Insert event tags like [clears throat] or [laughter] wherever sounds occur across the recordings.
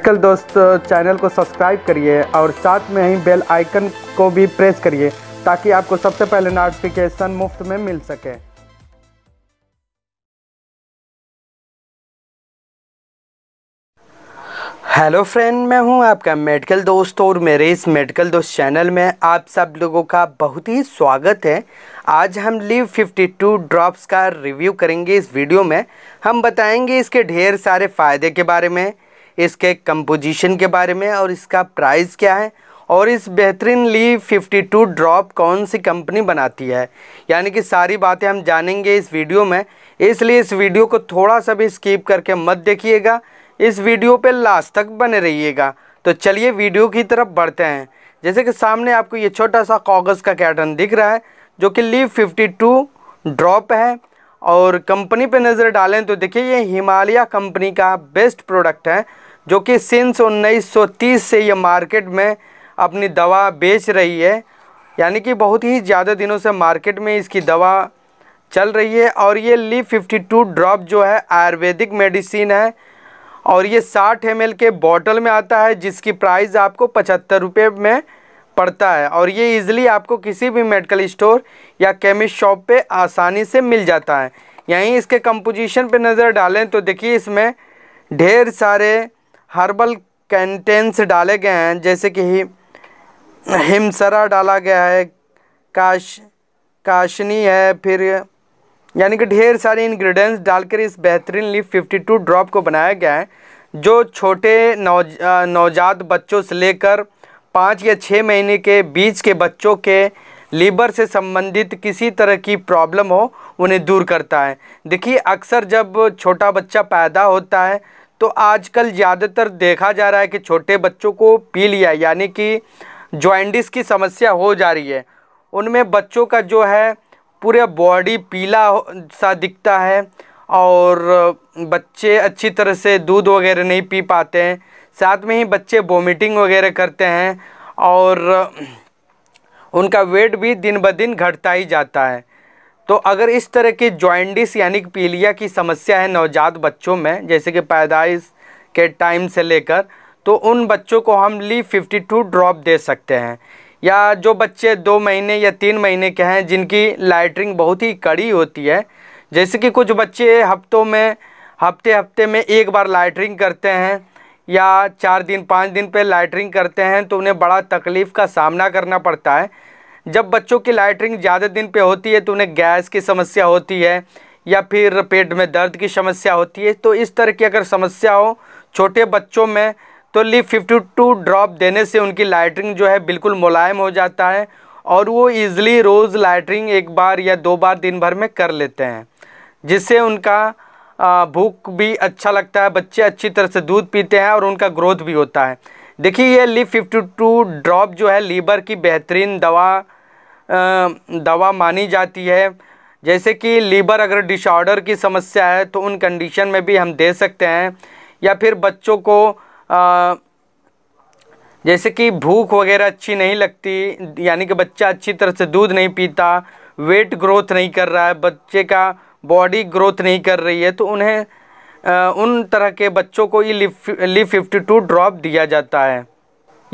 medical दोस्त channel को subscribe करिए और साथ में ही बेल आइकन को भी प्रेस करिए ताकि आपको सबसे पहले नोटिफिकेशन मुफ्त में मिल सके हेलो फ्रेंड मैं हूं आपका मेडिकल दोस्त और मेरे इस मेडिकल दोस्त चैनल में आप सब लोगों का बहुत ही स्वागत है आज हम लीव 52 ड्रॉप्स का रिव्यू करेंगे इस वीडियो में हम बताएंगे इसके ढेर सारे फ़ायदे के बारे में इसके कंपोजिशन के बारे में और इसका प्राइस क्या है और इस बेहतरीन ली 52 ड्रॉप कौन सी कंपनी बनाती है यानी कि सारी बातें हम जानेंगे इस वीडियो में इसलिए इस वीडियो को थोड़ा सा भी स्किप करके मत देखिएगा इस वीडियो पे लास्ट तक बने रहिएगा तो चलिए वीडियो की तरफ बढ़ते हैं जैसे कि सामने आपको ये छोटा सा कागज़ का कैटर्न दिख रहा है जो कि ली फिफ्टी ड्रॉप है और कंपनी पर नज़र डालें तो देखिए ये हिमालय कंपनी का बेस्ट प्रोडक्ट है जो कि सिंस 1930 से ये मार्केट में अपनी दवा बेच रही है यानी कि बहुत ही ज़्यादा दिनों से मार्केट में इसकी दवा चल रही है और ये ली 52 ड्रॉप जो है आयुर्वेदिक मेडिसिन है और ये 60 एम के बॉटल में आता है जिसकी प्राइस आपको पचहत्तर रुपये में पड़ता है और ये इजीली आपको किसी भी मेडिकल स्टोर या केमिस्ट शॉप पे आसानी से मिल जाता है यहीं इसके कंपोजिशन पे नज़र डालें तो देखिए इसमें ढेर सारे हर्बल कंटेंट्स डाले गए हैं जैसे कि ही, हिमसरा डाला गया है काश काशनी है फिर यानी कि ढेर सारे इंग्रेडिएंट्स डालकर इस बेहतरीन लीफ 52 ड्रॉप को बनाया गया है जो छोटे नौज नवजात बच्चों से लेकर पाँच या छः महीने के बीच के बच्चों के लीवर से संबंधित किसी तरह की प्रॉब्लम हो उन्हें दूर करता है देखिए अक्सर जब छोटा बच्चा पैदा होता है तो आजकल ज़्यादातर देखा जा रहा है कि छोटे बच्चों को पी लिया यानी कि जॉइंडिस की समस्या हो जा रही है उनमें बच्चों का जो है पूरे बॉडी पीला सा दिखता है और बच्चे अच्छी तरह से दूध वगैरह नहीं पी पाते हैं साथ में ही बच्चे वोमिटिंग वगैरह करते हैं और उनका वेट भी दिन ब दिन घटता ही जाता है तो अगर इस तरह की ज्वाइंडिस यानी पीलिया की समस्या है नवजात बच्चों में जैसे कि पैदाइश के टाइम से लेकर तो उन बच्चों को हम ली 52 ड्रॉप दे सकते हैं या जो बच्चे दो महीने या तीन महीने के हैं जिनकी लाइटरिंग बहुत ही कड़ी होती है जैसे कि कुछ बच्चे हफ्तों में हफ्ते हफ्ते में एक बार लाइटरिंग करते हैं या चार दिन पाँच दिन पर लाइटरिंग करते हैं तो उन्हें बड़ा तकलीफ़ का सामना करना पड़ता है जब बच्चों की लाइटरिंग ज़्यादा दिन पे होती है तो उन्हें गैस की समस्या होती है या फिर पेट में दर्द की समस्या होती है तो इस तरह की अगर समस्या हो छोटे बच्चों में तो ली फिफ्टी टू ड्रॉप देने से उनकी लाइटरिंग जो है बिल्कुल मुलायम हो जाता है और वो ईज़िली रोज़ लाइटरिंग एक बार या दो बार दिन भर में कर लेते हैं जिससे उनका भूख भी अच्छा लगता है बच्चे अच्छी तरह से दूध पीते हैं और उनका ग्रोथ भी होता है देखिए ये ली फिफ्टी टू ड्रॉप जो है लीवर की बेहतरीन दवा दवा मानी जाती है जैसे कि लीवर अगर डिसऑर्डर की समस्या है तो उन कंडीशन में भी हम दे सकते हैं या फिर बच्चों को आ, जैसे कि भूख वगैरह अच्छी नहीं लगती यानी कि बच्चा अच्छी तरह से दूध नहीं पीता वेट ग्रोथ नहीं कर रहा है बच्चे का बॉडी ग्रोथ नहीं कर रही है तो उन्हें उन तरह के बच्चों को ये ली फिफ्टी टू ड्रॉप दिया जाता है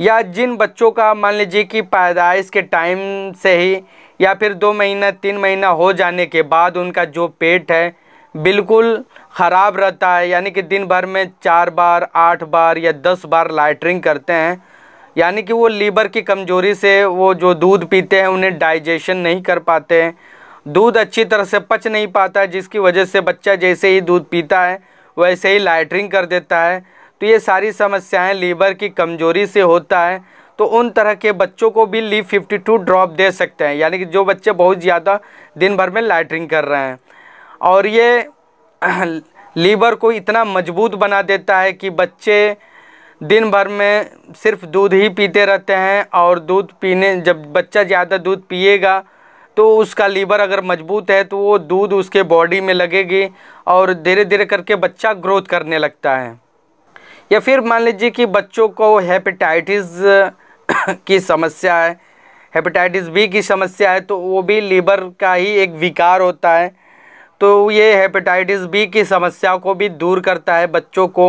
या जिन बच्चों का मान लीजिए कि पैदाइश के टाइम से ही या फिर दो महीना तीन महीना हो जाने के बाद उनका जो पेट है बिल्कुल ख़राब रहता है यानी कि दिन भर में चार बार आठ बार या दस बार लाइटरिंग करते हैं यानी कि वो लीवर की कमज़ोरी से वो जो दूध पीते हैं उन्हें डाइजेशन नहीं कर पाते दूध अच्छी तरह से पच नहीं पाता है जिसकी वजह से बच्चा जैसे ही दूध पीता है वैसे ही लाइटरिंग कर देता है तो ये सारी समस्याएं लीवर की कमजोरी से होता है तो उन तरह के बच्चों को भी लीव 52 ड्रॉप दे सकते हैं यानी कि जो बच्चे बहुत ज़्यादा दिन भर में लाइटरिंग कर रहे हैं और ये लीवर [clears throat] को इतना मजबूत बना देता है कि बच्चे दिन भर में सिर्फ दूध ही पीते रहते हैं और दूध पीने जब बच्चा ज़्यादा दूध पिएगा तो उसका लीवर अगर मजबूत है तो वो दूध उसके बॉडी में लगेगी और धीरे धीरे करके बच्चा ग्रोथ करने लगता है या फिर मान लीजिए कि बच्चों को हेपेटाइटिस की समस्या है हेपेटाइटिस बी की समस्या है तो वो भी लीवर का ही एक विकार होता है तो ये हेपेटाइटिस बी की समस्या को भी दूर करता है बच्चों को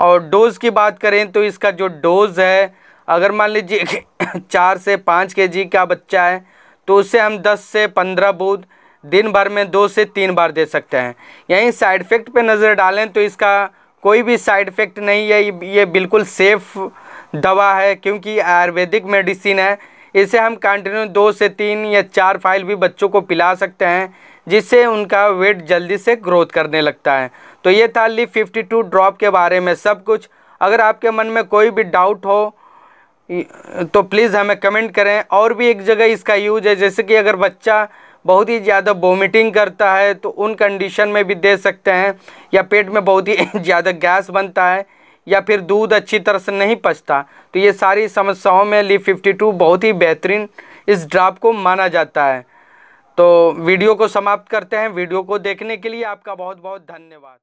और डोज़ की बात करें तो इसका जो डोज़ है अगर मान लीजिए चार से पाँच के जी का बच्चा है तो उसे हम दस से पंद्रह बूंद दिन भर में दो से तीन बार दे सकते हैं यहीं साइड इफ़ेक्ट पे नज़र डालें तो इसका कोई भी साइड इफ़ेक्ट नहीं है ये बिल्कुल सेफ़ दवा है क्योंकि आयुर्वेदिक मेडिसिन है इसे हम कंटिन्यू दो से तीन या चार फाइल भी बच्चों को पिला सकते हैं जिससे उनका वेट जल्दी से ग्रोथ करने लगता है तो ये था लिप 52 ड्रॉप के बारे में सब कुछ अगर आपके मन में कोई भी डाउट हो तो प्लीज़ हमें कमेंट करें और भी एक जगह इसका यूज है जैसे कि अगर बच्चा बहुत ही ज़्यादा वोमिटिंग करता है तो उन कंडीशन में भी दे सकते हैं या पेट में बहुत ही [laughs] ज़्यादा गैस बनता है या फिर दूध अच्छी तरह से नहीं पचता तो ये सारी समस्याओं में ली फिफ्टी टू बहुत ही बेहतरीन इस ड्राप को माना जाता है तो वीडियो को समाप्त करते हैं वीडियो को देखने के लिए आपका बहुत बहुत धन्यवाद